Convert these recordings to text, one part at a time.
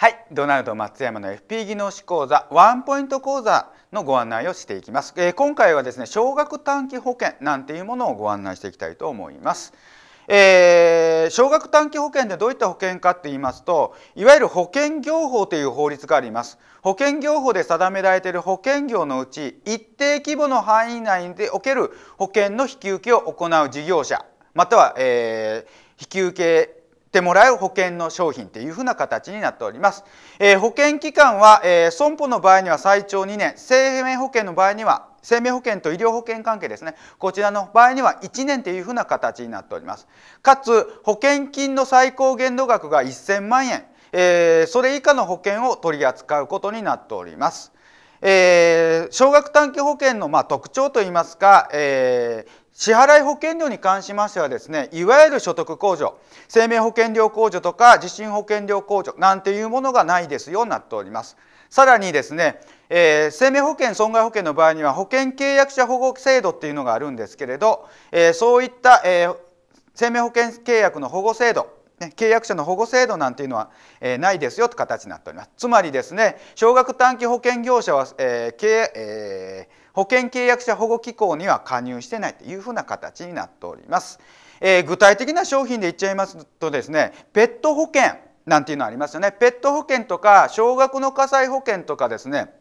はい、ドナルド松山の FP 技能士講座ワンポイント講座のご案内をしていきます、えー、今回はですね少額短期保険なんていうものをご案内していきたいと思います、えー、少額短期保険でどういった保険かっていいますといわゆる保険業法という法律があります保険業法で定められている保険業のうち一定規模の範囲内でおける保険の引き受けを行う事業者または、えー、引き受けてもらう保険の商品というふな形になっております、えー、保険期間は、えー、損保の場合には最長2年生命保険の場合には生命保険と医療保険関係ですねこちらの場合には1年というふうな形になっておりますかつ保険金の最高限度額が1000万円、えー、それ以下の保険を取り扱うことになっておりますえー、少額短期保険のまあ特徴といいますか、えー、支払い保険料に関しましてはですねいわゆる所得控除生命保険料控除とか地震保険料控除なんていうものがないですようになっておりますさらにですね、えー、生命保険損害保険の場合には保険契約者保護制度っていうのがあるんですけれど、えー、そういった、えー、生命保険契約の保護制度ね、契約者の保護制度なんていうのは、えないですよという形になっておりますつまりですね少額短期保険業者は、えーえー、保険契約者保護機構には加入してないというふうな形になっております、えー、具体的な商品で言っちゃいますとですねペット保険なんていうのありますよねペット保険とか少額の火災保険とかですね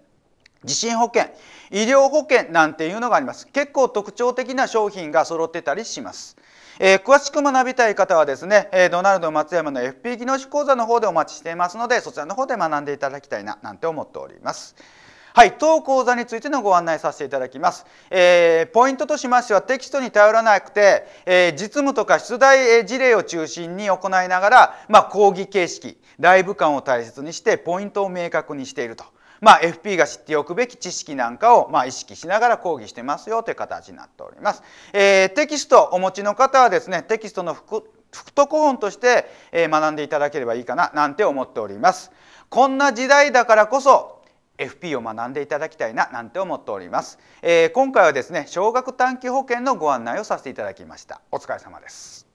地震保険医療保険なんていうのがあります結構特徴的な商品が揃ってたりします、えー、詳しく学びたい方はですね、えドナルド松山の FP 技能士講座の方でお待ちしていますのでそちらの方で学んでいただきたいななんて思っておりますはい、当講座についてのご案内させていただきます。えー、ポイントとしましてはテキストに頼らなくて、えー、実務とか出題事例を中心に行いながら、まあ、講義形式、ライブ感を大切にしてポイントを明確にしていると。まあ、FP が知っておくべき知識なんかを、まあ、意識しながら講義してますよという形になっております。えー、テキストお持ちの方はですねテキストの副特本として学んでいただければいいかななんて思っております。こんな時代だからこそ FP を学んでいただきたいななんて思っております、えー、今回はですね少額短期保険のご案内をさせていただきましたお疲れ様です